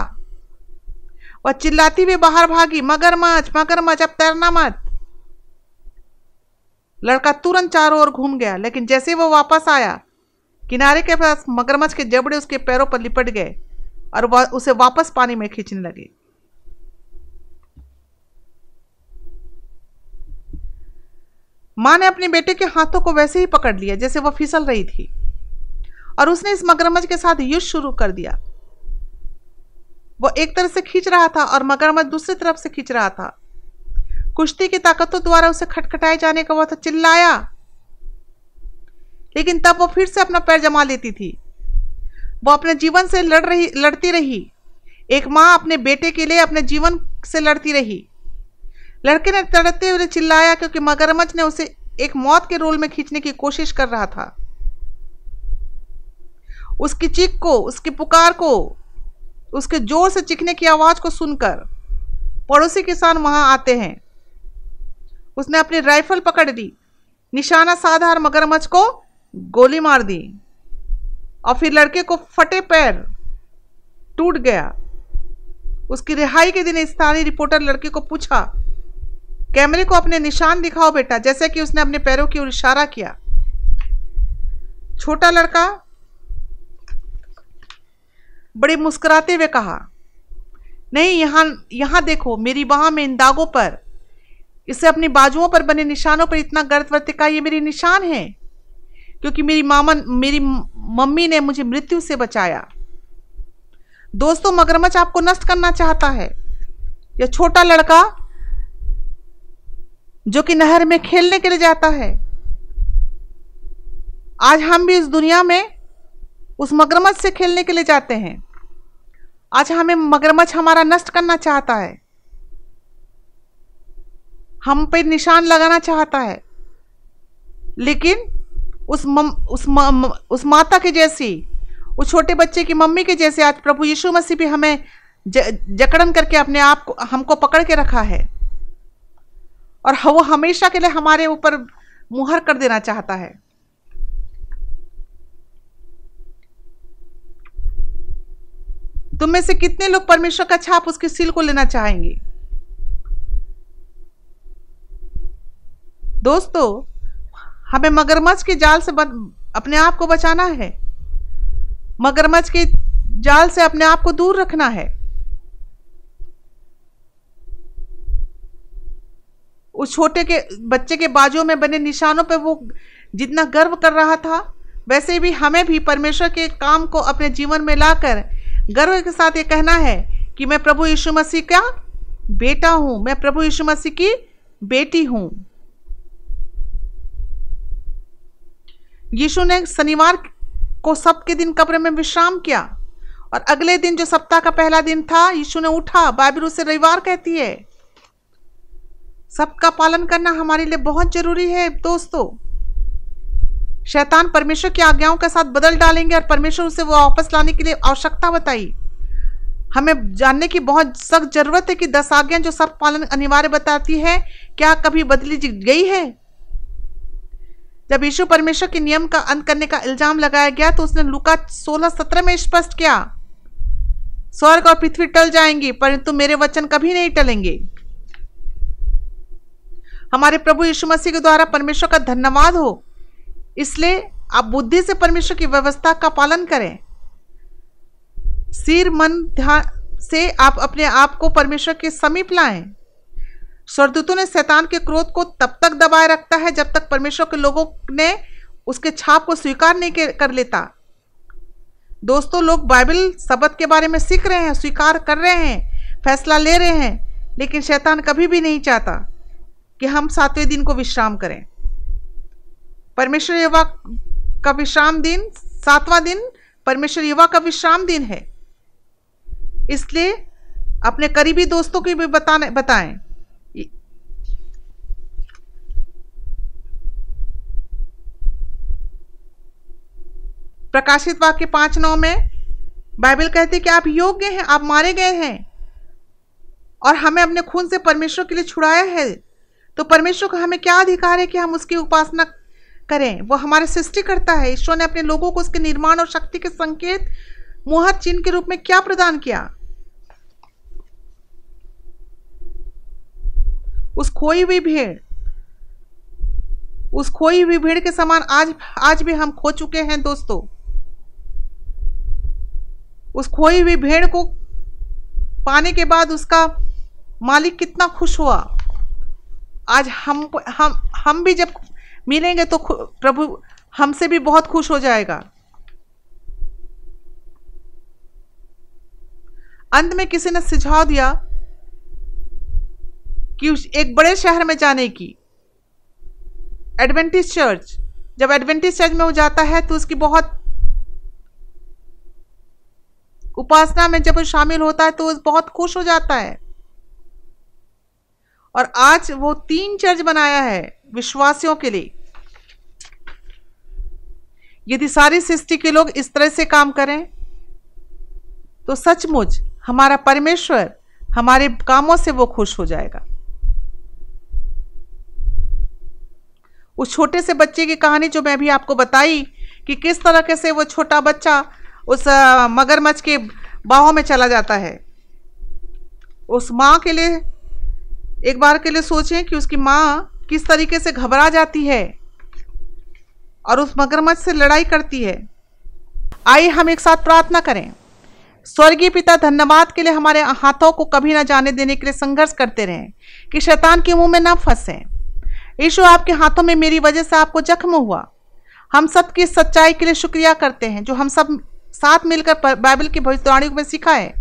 वह चिल्लाती हुई बाहर भागी मगरमच्छ मगरमच्छ अब तैरना मत लड़का तुरंत चारों ओर घूम गया लेकिन जैसे वह वो वापस आया किनारे के पास मगरमच्छ के जबड़े उसके पैरों पर लिपट गए और वह उसे वापस पानी में खींचने लगे माँ ने अपने बेटे के हाथों को वैसे ही पकड़ लिया जैसे वह फिसल रही थी और उसने इस मगरमच्छ के साथ युद्ध शुरू कर दिया वो एक तरफ से खींच रहा था और मगरमच्छ दूसरी तरफ से खींच रहा था कुश्ती की ताकतों द्वारा उसे खटखटाए जाने का वह तो चिल्लाया लेकिन तब वो फिर से अपना पैर जमा लेती थी वो अपने जीवन से लड़ रही लड़ती रही एक माँ अपने बेटे के लिए अपने जीवन से लड़ती रही लड़के ने तड़ते हुए चिल्लाया क्योंकि मगरमच्छ ने उसे एक मौत के रोल में खींचने की कोशिश कर रहा था उसकी चीख को उसकी पुकार को उसके जोर से चीखने की आवाज़ को सुनकर पड़ोसी किसान वहाँ आते हैं उसने अपनी राइफल पकड़ दी निशाना साधा और मगरमच्छ को गोली मार दी और फिर लड़के को फटे पैर टूट गया उसकी रिहाई के दिन स्थानीय रिपोर्टर लड़के को पूछा कैमरे को अपने निशान दिखाओ बेटा जैसे कि उसने अपने पैरों की ओर इशारा किया छोटा लड़का बड़े मुस्कुराते हुए कहा नहीं यहाँ यहाँ देखो मेरी बाह में इन दागों पर इससे अपनी बाजुओं पर बने निशानों पर इतना गर्द वर्त का ये मेरी निशान है क्योंकि मेरी मामा मेरी मम्मी ने मुझे मृत्यु से बचाया दोस्तों मगरमच्छ आपको नष्ट करना चाहता है यह छोटा लड़का जो कि नहर में खेलने के लिए जाता है आज हम भी इस दुनिया में उस मगरमच्छ से खेलने के लिए जाते हैं आज हमें मगरमच्छ हमारा नष्ट करना चाहता है हम पे निशान लगाना चाहता है लेकिन उस मम, उस म, म, उस माता के जैसी उस छोटे बच्चे की मम्मी के जैसे आज प्रभु यीशु मसीह भी हमें ज, जकड़न करके अपने आप को हमको पकड़ के रखा है और वो हमेशा के लिए हमारे ऊपर मुहर कर देना चाहता है तुम में से कितने लोग परमेश्वर का छाप उसके सील को लेना चाहेंगे दोस्तों हमें मगरमच्छ के जाल से अपने आप को बचाना है मगरमच्छ के जाल से अपने आप को दूर रखना है उस छोटे के बच्चे के बाजू में बने निशानों पर वो जितना गर्व कर रहा था वैसे भी हमें भी परमेश्वर के काम को अपने जीवन में लाकर गर्व के साथ ये कहना है कि मैं प्रभु यीशु मसीह का बेटा हूं मैं प्रभु यीशु मसीह की बेटी हूं यीशु ने शनिवार को सबके दिन कब्र में विश्राम किया और अगले दिन जो सप्ताह का पहला दिन था यीशु ने उठा बाइबल उसे रविवार कहती है सबका पालन करना हमारे लिए बहुत जरूरी है दोस्तों शैतान परमेश्वर की आज्ञाओं के साथ बदल डालेंगे और परमेश्वर उसे वो वापस लाने के लिए आवश्यकता बताई हमें जानने की बहुत सख्त जरूरत है कि दस आज्ञा जो सब पालन अनिवार्य बताती है क्या कभी बदली गई है जब यीशु परमेश्वर के नियम का अंत करने का इल्जाम लगाया गया तो उसने लुका सोलह सत्रह में स्पष्ट किया स्वर्ग और पृथ्वी टल जाएंगी परंतु मेरे वचन कभी नहीं टलेंगे हमारे प्रभु यीशु मसीह के द्वारा परमेश्वर का धन्यवाद हो इसलिए आप बुद्धि से परमेश्वर की व्यवस्था का पालन करें सिर मन ध्यान से आप अपने आप को परमेश्वर के समीप लाएं स्वर्दूतों ने शैतान के क्रोध को तब तक दबाए रखता है जब तक परमेश्वर के लोगों ने उसके छाप को स्वीकार नहीं कर लेता दोस्तों लोग बाइबल शब्द के बारे में सीख रहे हैं स्वीकार कर रहे हैं फैसला ले रहे हैं लेकिन शैतान कभी भी नहीं चाहता कि हम सातवें दिन को विश्राम करें परमेश्वर युवा का विश्राम दिन सातवां दिन परमेश्वर युवा का विश्राम दिन है इसलिए अपने करीबी दोस्तों की भी बताने बताएं प्रकाशित वाक्य पांच नौ में बाइबल कहती कि आप योग्य हैं आप मारे गए हैं और हमें अपने खून से परमेश्वर के लिए छुड़ाया है तो परमेश्वर का हमें क्या अधिकार है कि हम उसकी उपासना करें वह हमारे सृष्टिकर्ता है ईश्वर ने अपने लोगों को उसके निर्माण और शक्ति के संकेत मुहर चिन्ह के रूप में क्या प्रदान किया उस खोई हुई भीड़ उस खोई हुई भीड़ के समान आज आज भी हम खो चुके हैं दोस्तों उस खोई हुई भेड़ को पाने के बाद उसका मालिक कितना खुश हुआ आज हम हम हम भी जब मिलेंगे तो प्रभु हमसे भी बहुत खुश हो जाएगा अंत में किसी ने सुझाव दिया कि एक बड़े शहर में जाने की एडवेंटिस चर्च जब एडवेंटिस चर्च में वो जाता है तो उसकी बहुत उपासना में जब वो शामिल होता है तो वो बहुत खुश हो जाता है और आज वो तीन चर्च बनाया है विश्वासियों के लिए यदि सारी सृष्टि के लोग इस तरह से काम करें तो सचमुच हमारा परमेश्वर हमारे कामों से वो खुश हो जाएगा उस छोटे से बच्चे की कहानी जो मैं भी आपको बताई कि किस तरह से वो छोटा बच्चा उस मगरमच्छ के बाहों में चला जाता है उस माँ के लिए एक बार के लिए सोचें कि उसकी माँ किस तरीके से घबरा जाती है और उस मगरमच्छ से लड़ाई करती है आइए हम एक साथ प्रार्थना करें स्वर्गीय पिता धन्यवाद के लिए हमारे हाथों को कभी ना जाने देने के लिए संघर्ष करते रहें कि शैतान के मुंह में ना फंसे यीशु आपके हाथों में मेरी वजह से आपको जख्म हुआ हम सब की सच्चाई के लिए शुक्रिया करते हैं जो हम सब साथ मिलकर बाइबल की भविष्यवाणी में सीखा है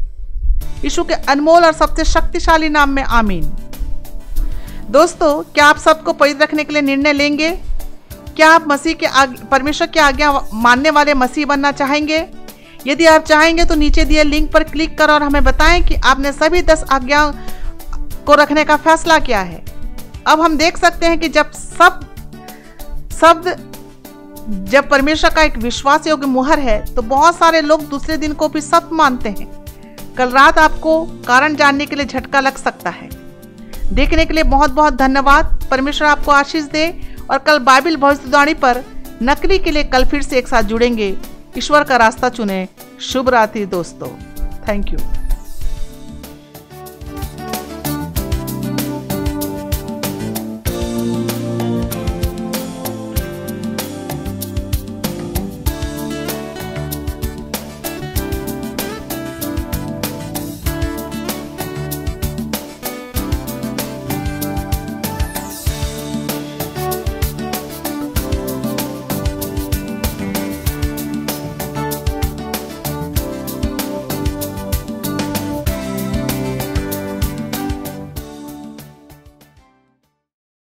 यीशु के अनमोल और सबसे शक्तिशाली नाम में आमीन दोस्तों क्या आप सबको पवित्र रखने के लिए निर्णय लेंगे क्या आप मसीह के परमेश्वर की आज्ञा मानने वाले मसीह बनना चाहेंगे यदि आप चाहेंगे तो नीचे दिए लिंक पर क्लिक कर और हमें बताएं कि आपने सभी दस आज्ञाओं को रखने का फैसला किया है अब हम देख सकते हैं कि जब सब शब्द जब परमेश्वर का एक विश्वास योग्य मुहर है तो बहुत सारे लोग दूसरे दिन को भी सत्य मानते हैं कल रात आपको कारण जानने के लिए झटका लग सकता है देखने के लिए बहुत बहुत धन्यवाद परमेश्वर आपको आशीष दे और कल बाइबिल भविष्यवाणी पर नकली के लिए कल फिर से एक साथ जुड़ेंगे ईश्वर का रास्ता चुने शुभ रात्रि दोस्तों थैंक यू